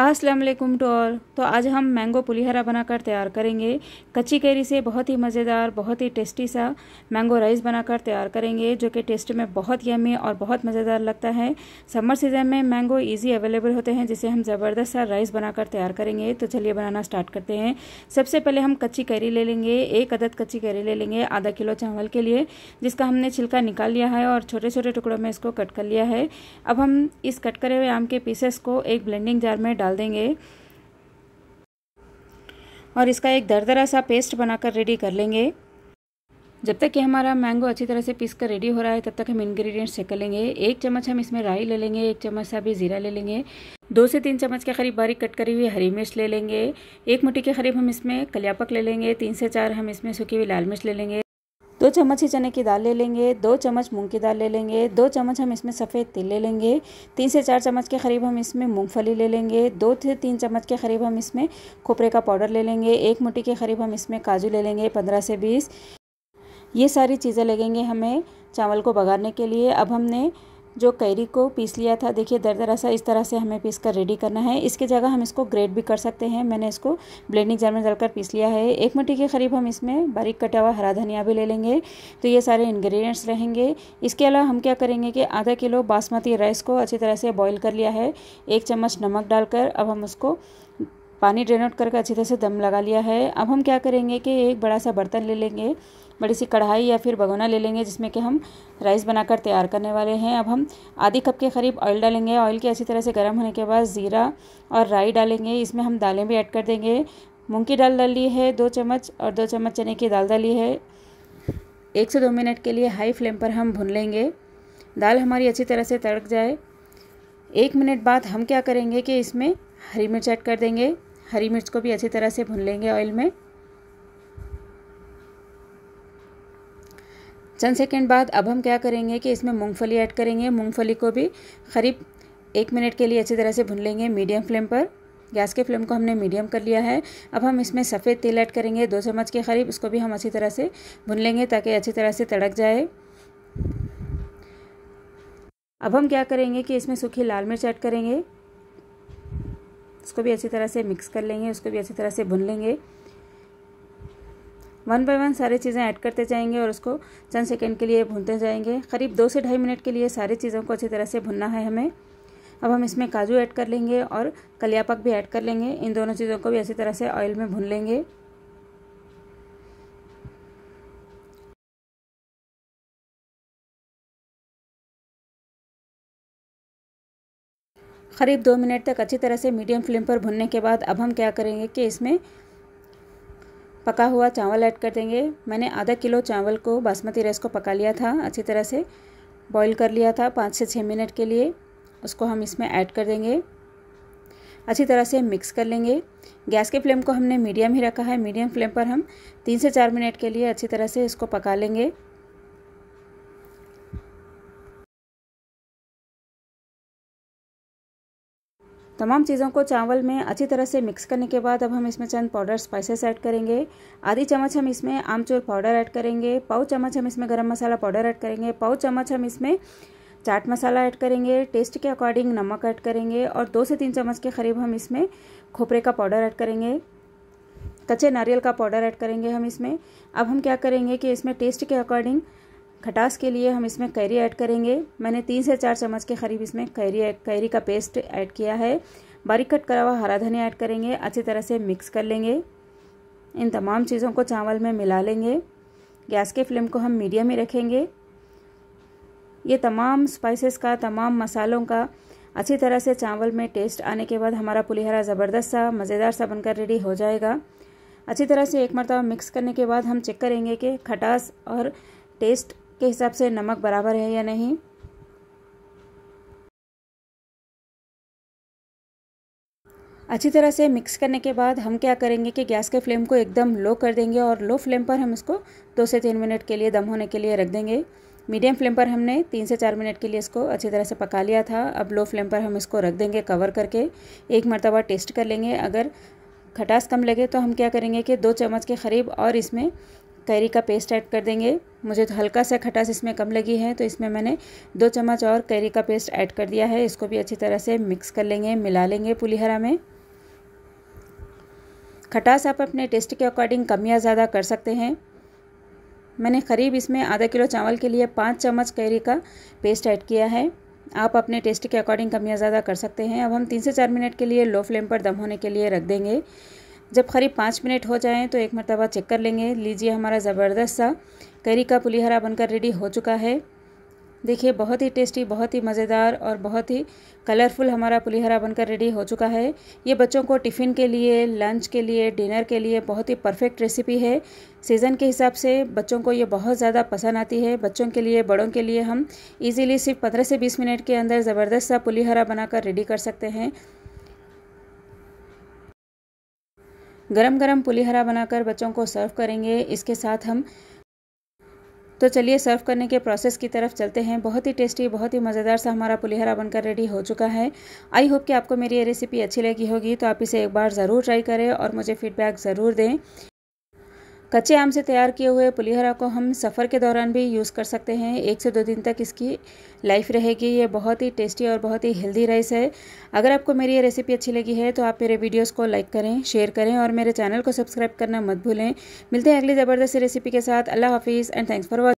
Aslam to all तो आज हम मैंगो पुलिहरा बनाकर तैयार करेंगे कच्ची कैरी से बहुत ही मज़ेदार बहुत ही टेस्टी सा मैंगो राइस बनाकर तैयार करेंगे जो कि टेस्ट में बहुत यमी और बहुत मज़ेदार लगता है समर सीज़न में मैंगो इजी अवेलेबल होते हैं जिसे हम ज़बरदस्त सा राइस बनाकर तैयार करेंगे तो चलिए बनाना स्टार्ट करते हैं सबसे पहले हम कच्ची कैरी ले लेंगे एक अदद कच्ची कैरी ले लेंगे आधा किलो चावल के लिए जिसका हमने छिलका निकाल लिया है और छोटे छोटे टुकड़ों में इसको कट कर लिया है अब हम इस कट करे हुए आम के पीसेस को एक ब्लेंडिंग जार में डाल देंगे और इसका एक दरदरा सा पेस्ट बनाकर रेडी कर लेंगे जब तक कि हमारा मैंगो अच्छी तरह से पीस कर रेडी हो रहा है तब तक हम इंग्रेडिएंट्स चेक कर लेंगे एक चम्मच हम इसमें राई ले लेंगे एक चम्मच से अभी ज़ीरा ले लेंगे दो से तीन चम्मच के करीब बारीक कट करी हुई हरी मिर्च ले लेंगे एक मुट्ठी के करीब हम इसमें कलियापक ले लेंगे तीन से चार हम इसमें सूखी हुई लाल मिर्च ले लेंगे दो चम्मच ही चने की दाल ले लेंगे दो चम्मच मूंग की दाल ले लेंगे दो चम्मच हम इसमें सफ़ेद तिल ले लेंगे तीन से चार चम्मच के करीब हम इसमें मूँगफली ले लेंगे दो से तीन चम्मच के करीब हम इसमें खोपरे का पाउडर ले लेंगे एक मुठ्ठी के करीब हम इसमें काजू ले लेंगे पंद्रह से बीस ये सारी चीज़ें लगेंगे हमें चावल को बघारने के लिए अब हमने जो कैरी को पीस लिया था देखिए दर दरा सा इस तरह से हमें पीस कर रेडी करना है इसके जगह हम इसको ग्रेट भी कर सकते हैं मैंने इसको ब्लेंडिंग जार में डालकर पीस लिया है एक मुट्ठी के करीब हम इसमें बारीक कटा हुआ हरा धनिया भी ले लेंगे तो ये सारे इंग्रेडिएंट्स रहेंगे इसके अलावा हम क्या करेंगे कि आधा किलो बासमती राइस को अच्छी तरह से बॉयल कर लिया है एक चम्मच नमक डालकर अब हम उसको पानी ड्रेन आउट करके अच्छी तरह से दम लगा लिया है अब हम क्या करेंगे कि एक बड़ा सा बर्तन ले लेंगे बड़ी सी कढ़ाई या फिर भगोना ले लेंगे जिसमें कि हम राइस बनाकर तैयार करने वाले हैं अब हम आधी कप के करीब ऑयल डालेंगे ऑयल के अच्छी तरह से गर्म होने के बाद ज़ीरा और राई डालेंगे इसमें हम दालें भी ऐड कर देंगे मूँग की दाल डाली है दो चम्मच और दो चम्मच चने की दाल डाली है एक से दो मिनट के लिए हाई फ्लेम पर हम भून लेंगे दाल हमारी अच्छी तरह से तड़क जाए एक मिनट बाद हम क्या करेंगे कि इसमें हरी मिर्च ऐड कर देंगे हरी मिर्च को भी अच्छी तरह से भून लेंगे ऑयल में चंद सेकेंड बाद अब हम क्या करेंगे कि इसमें मूंगफली ऐड करेंगे मूंगफली को भी करीब एक मिनट के लिए अच्छी तरह से भून लेंगे मीडियम फ्लेम पर गैस के फ्लेम को हमने मीडियम कर लिया है अब हम इसमें सफ़ेद तेल ऐड करेंगे दो चम्मच के करीब इसको भी हम अच्छी तरह से भून लेंगे ताकि अच्छी तरह से तड़क जाए अब हम क्या करेंगे कि इसमें सूखी लाल मिर्च ऐड करेंगे इसको भी अच्छी तरह से मिक्स कर लेंगे उसको भी अच्छी तरह से भून लेंगे वन बाय वन सारी चीज़ें ऐड करते जाएंगे और उसको चंद सेकेंड के लिए भूनते जाएंगे करीब दो से ढाई मिनट के लिए सारी चीज़ों को अच्छी तरह से भुनना है हमें अब हम इसमें काजू ऐड कर लेंगे और कलियापक भी ऐड कर लेंगे इन दोनों चीज़ों को भी अच्छी तरह से ऑयल में भून लेंगे करीब दो मिनट तक अच्छी तरह से मीडियम फ्लेम पर भुनने के बाद अब हम क्या करेंगे कि इसमें पका हुआ चावल ऐड कर देंगे मैंने आधा किलो चावल को बासमती राइस को पका लिया था अच्छी तरह से बॉईल कर लिया था पाँच से छः मिनट के लिए उसको हम इसमें ऐड कर देंगे अच्छी तरह से मिक्स कर लेंगे गैस के फ्लेम को हमने मीडियम ही रखा है मीडियम फ्लेम पर हम तीन से चार मिनट के लिए अच्छी तरह से इसको पका लेंगे तमाम चीज़ों को चावल में अच्छी तरह से मिक्स करने के बाद अब हम इसमें चंद पाउडर स्पाइसेस ऐड करेंगे आधी चम्मच हम इसमें आमचूर पाउडर ऐड करेंगे पाव चम्मच हम इसमें गरम मसाला पाउडर ऐड करेंगे पाव चम्मच हम इसमें चाट मसाला ऐड करेंगे टेस्ट के अकॉर्डिंग नमक ऐड करेंगे और दो से तीन चम्मच के करीब हम इसमें खोपरे का पाउडर ऐड करेंगे कच्चे नारियल का पाउडर ऐड करेंगे हम इसमें अब हम क्या करेंगे कि इसमें टेस्ट के अकॉर्डिंग खटास के लिए हम इसमें कैरी ऐड करेंगे मैंने तीन से चार चम्मच के करीब इसमें कैरी कैरी का पेस्ट ऐड किया है बारीक कट करा हुआ हरा धनिया ऐड करेंगे अच्छी तरह से मिक्स कर लेंगे इन तमाम चीज़ों को चावल में मिला लेंगे गैस के फ्लेम को हम मीडियम ही रखेंगे ये तमाम स्पाइसेस का तमाम मसालों का अच्छी तरह से चावल में टेस्ट आने के बाद हमारा पुलिहरा ज़बरदस्त सा मज़ेदार सा बनकर रेडी हो जाएगा अच्छी तरह से एक मरतबा मिक्स करने के बाद हम चेक करेंगे कि खटास और टेस्ट के हिसाब से नमक बराबर है या नहीं अच्छी तरह से मिक्स करने के बाद हम क्या करेंगे कि गैस के फ्लेम को एकदम लो कर देंगे और लो फ्लेम पर हम इसको दो से तीन मिनट के लिए दम होने के लिए रख देंगे मीडियम फ्लेम पर हमने तीन से चार मिनट के लिए इसको अच्छी तरह से पका लिया था अब लो फ्लेम पर हम इसको रख देंगे कवर करके एक मरतबा टेस्ट कर लेंगे अगर खटास कम लगे तो हम क्या करेंगे कि दो चम्मच के करीब और इसमें कैरी का पेस्ट ऐड कर देंगे मुझे तो हल्का सा खटास इसमें कम लगी है तो इसमें मैंने दो चम्मच और कैरी का पेस्ट ऐड कर दिया है इसको भी अच्छी तरह से मिक्स कर लेंगे मिला लेंगे पुलिहरा में खटास आप अपने टेस्ट के अकॉर्डिंग कम या ज़्यादा कर सकते हैं मैंने करीब इसमें आधा किलो चावल के लिए पाँच चम्मच कैरी का पेस्ट ऐड किया है आप अपने टेस्ट के अकॉर्डिंग कम या ज़्यादा कर सकते हैं अब हम तीन से चार मिनट के लिए लो फ्लेम पर दम होने के लिए रख देंगे जब करीब पाँच मिनट हो जाएँ तो एक मरतबा चेक कर लेंगे लीजिए हमारा ज़बरदस्त सा करी का पुलिहरा बनकर रेडी हो चुका है देखिए बहुत ही टेस्टी बहुत ही मज़ेदार और बहुत ही कलरफुल हमारा पुलिहरा बनकर रेडी हो चुका है ये बच्चों को टिफ़िन के लिए लंच के लिए डिनर के लिए बहुत ही परफेक्ट रेसिपी है सीज़न के हिसाब से बच्चों को ये बहुत ज़्यादा पसंद आती है बच्चों के लिए बड़ों के लिए हम इजीली सिर्फ पंद्रह से बीस मिनट के अंदर ज़बरदस्त सा पुलिहरा बनाकर रेडी कर सकते हैं गरम गरम हरा बनाकर बच्चों को सर्व करेंगे इसके साथ हम तो चलिए सर्व करने के प्रोसेस की तरफ चलते हैं बहुत ही टेस्टी बहुत ही मज़ेदार सा हमारा पुलिहरा बनकर रेडी हो चुका है आई होप कि आपको मेरी ये रेसिपी अच्छी लगी होगी तो आप इसे एक बार ज़रूर ट्राई करें और मुझे फीडबैक ज़रूर दें कच्चे आम से तैयार किए हुए पुलिहरा को हम सफ़र के दौरान भी यूज़ कर सकते हैं एक से दो दिन तक इसकी लाइफ रहेगी ये बहुत ही टेस्टी और बहुत ही हेल्दी राइस है अगर आपको मेरी ये रेसिपी अच्छी लगी है तो आप मेरे वीडियोस को लाइक करें शेयर करें और मेरे चैनल को सब्सक्राइब करना मत भूलें मिलते हैं अगली ज़बरदस्त रेसिपी के साथ अल्लाह हाफिज़ एंड थैंक्स फॉर वॉचिंग